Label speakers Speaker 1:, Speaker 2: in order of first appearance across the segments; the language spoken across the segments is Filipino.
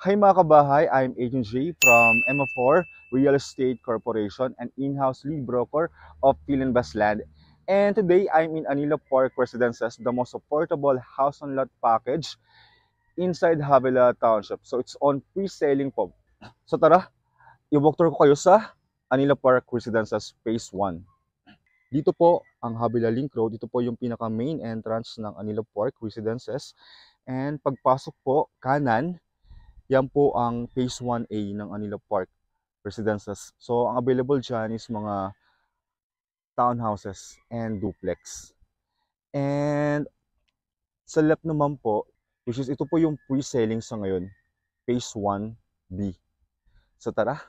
Speaker 1: Hi mga kabahay, I'm Agent J from MO4 Real Estate Corporation and in-house lead broker of Pilinbas Land. And today, I'm in Anila Park Residences, the most affordable house on lot package inside Havila Township. So it's on pre-selling po. So tara, i-walk tour ko kayo sa Anila Park Residences Phase 1. Dito po ang Havila Link Road, dito po yung pinaka main entrance ng Anila Park Residences. And pagpasok po, kanan, yan po ang Phase 1A ng Anila Park Residences. So, ang available dyan is mga townhouses and duplex. And sa left naman po, which is ito po yung pre-selling sa ngayon, Phase 1B. So, tara.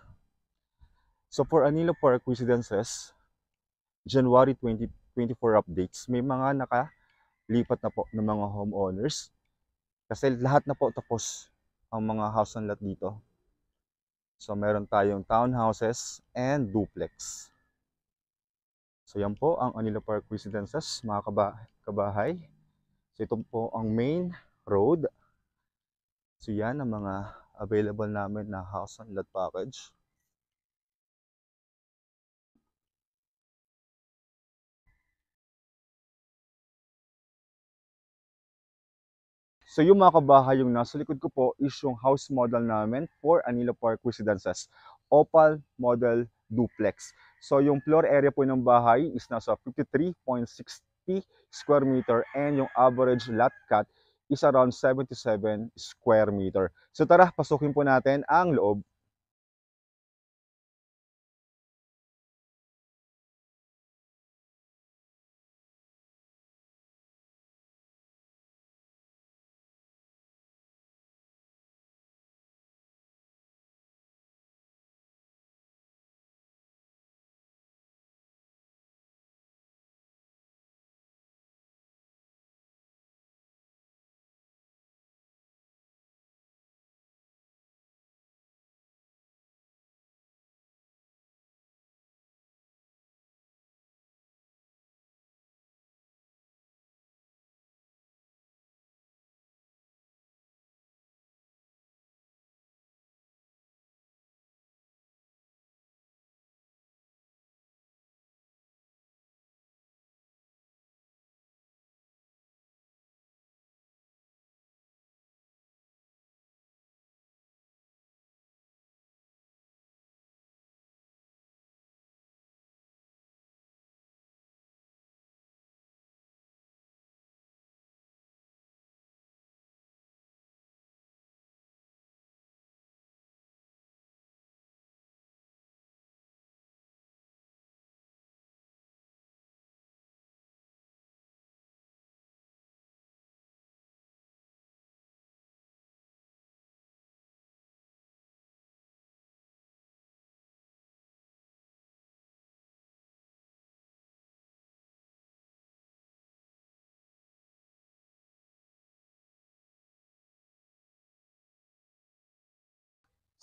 Speaker 1: So, for Anila Park Residences, January 2024 updates, may mga nakalipat na po ng mga homeowners kasi lahat na po tapos ang mga house and lot dito. So meron tayong townhouses and duplex. So yan po ang Anila Park Residences, mga kaba kabahay. So ito po ang main road. So yan ang mga available namin na house and lot package. So yung mga kabahay yung nasa likod ko po is yung house model namin for Anilo Park Residences, Opal Model Duplex. So yung floor area po ng bahay is nasa 53.60 square meter and yung average lot cut is around 77 square meter. So tara, pasukin po natin ang loob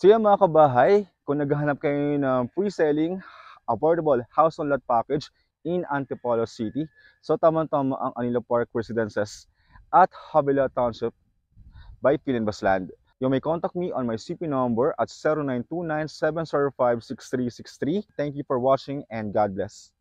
Speaker 1: So yan mga kabahay, kung naghahanap kayo ng pre-selling affordable house on lot package in Antipolo City, so tamang-tama ang Anilo Park Residences at Havila Township by Pilinbas Land. You may contact me on my CP number at 0929 Thank you for watching and God bless.